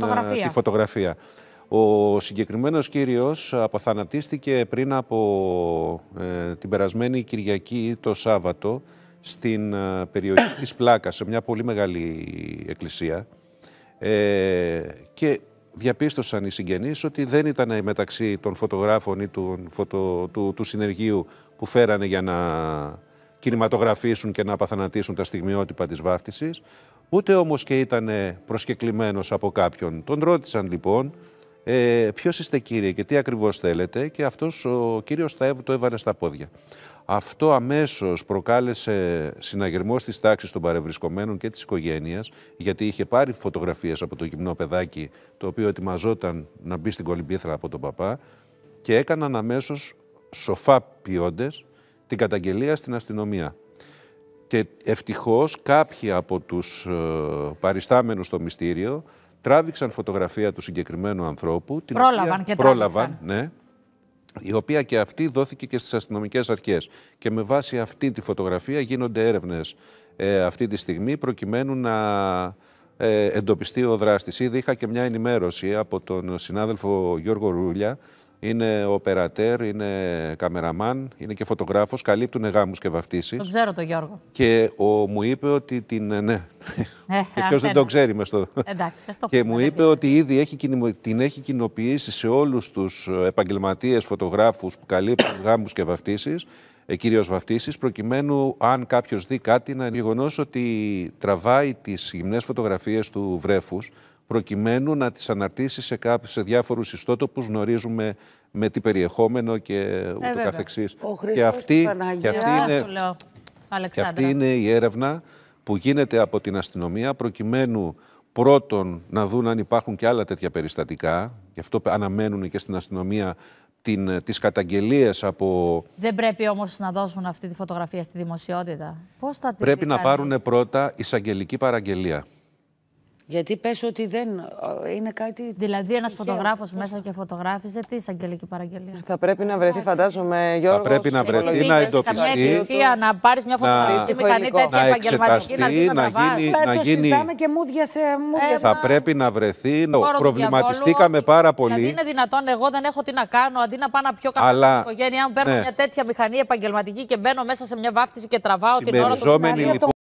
φωτογραφία. τη φωτογραφία. Ο συγκεκριμένος κύριος αποθανατίστηκε πριν από ε, την περασμένη Κυριακή το Σάββατο στην ε, περιοχή της Πλάκας, σε μια πολύ μεγάλη εκκλησία ε, και διαπίστωσαν οι συγγενείς ότι δεν ήταν μεταξύ των φωτογράφων ή του, του, συνεργείου που φέρανε για να κινηματογραφήσουν και να απαθανατίσουν τα στιγμιότυπα της βάφτισης ούτε όμως και ήταν προσκεκλημένος από κάποιον. Τον ρώτησαν λοιπόν ε, ποιος είστε κύριε και τι ακριβώς θέλετε και αυτός ο κύριος το έβαλε στα πόδια. Αυτό αμέσως προκάλεσε συναγερμό στις τάξεις των παρευρισκομένων και της οικογένειας γιατί είχε πάρει φωτογραφίες από το γυμνό παιδάκι το οποίο ετοιμαζόταν να μπει στην κολυμπήθρα από τον παπά και έκαναν αμέσως σοφά ποιόντες την καταγγελία στην αστυνομία και ευτυχώς κάποιοι από τους ε, παριστάμενους στο μυστήριο τράβηξαν φωτογραφία του συγκεκριμένου ανθρώπου. Την πρόλαβαν οποία, και πρόλαβαν, ναι, η οποία και αυτή δόθηκε και στις αστυνομικές αρχές. Και με βάση αυτή τη φωτογραφία γίνονται έρευνες ε, αυτή τη στιγμή προκειμένου να ε, εντοπιστεί ο δράστης. Ήδη είχα και μια ενημέρωση από τον συνάδελφο Γιώργο Ρούλια, είναι οπερατέρ, είναι καμεραμάν, είναι και φωτογράφος. Καλύπτουν γάμους και βαφτίσεις. Το ξέρω τον Γιώργο. Και ο, μου είπε ότι την. Ε, ναι. Ε, Ποιος δεν ναι, το ναι. ξέρει μες στο. Εντάξει, το και μου είπε ότι ήδη έχει, την έχει κοινοποιήσει σε όλους τους ε, επαγγελματίες φωτογράφους που καλύπτουν γάμους και βαφτίσεις, ε, κυρίως βαφτίσεις, προκειμένου αν κάποιος δει κάτι να είναι γεγονός ότι τραβάει τις γυμνές φωτογραφίες του βρέφους προκειμένου να τις αναρτήσεις σε, κάποιους, σε διάφορους ιστότοπους, γνωρίζουμε με τι περιεχόμενο και ε, ούτω καθεξής. Ο και αυτή, και αυτή, είναι, και αυτή είναι η έρευνα που γίνεται από την αστυνομία προκειμένου πρώτον να δουν αν υπάρχουν και άλλα τέτοια περιστατικά, γι' αυτό αναμένουν και στην αστυνομία την, ε, τις καταγγελίες από... Δεν πρέπει όμως να δώσουν αυτή τη φωτογραφία στη δημοσιότητα. Πώς θα Πρέπει να πάρουν πρώτα εισαγγελική παραγγελία. Γιατί πες ότι δεν ε, είναι κάτι. Δηλαδή, ένας φωτογράφος μέσα και φωτογράφησε τις εισαγγελική παραγγελία. Θα πρέπει να βρεθεί, φαντάζομαι, Γιώργο. Ε, ε, Θα πρέπει να βρεθεί, να εντοπιστεί. να πάρεις μια φωτογραφική μηχανή τέτοια επαγγελματική. Να γίνει. Να γίνει. και Θα πρέπει να βρεθεί. Προβληματιστήκαμε πάρα πολύ. Δεν δηλαδή, είναι δυνατόν εγώ δεν έχω τι να κάνω. Αντί να πάω να πιω καφέ οικογένειά μου, παίρνω ναι. μια τέτοια μηχανή επαγγελματική και μπαίνω μέσα σε μια βάφτιση και τραβάω την ώρα του.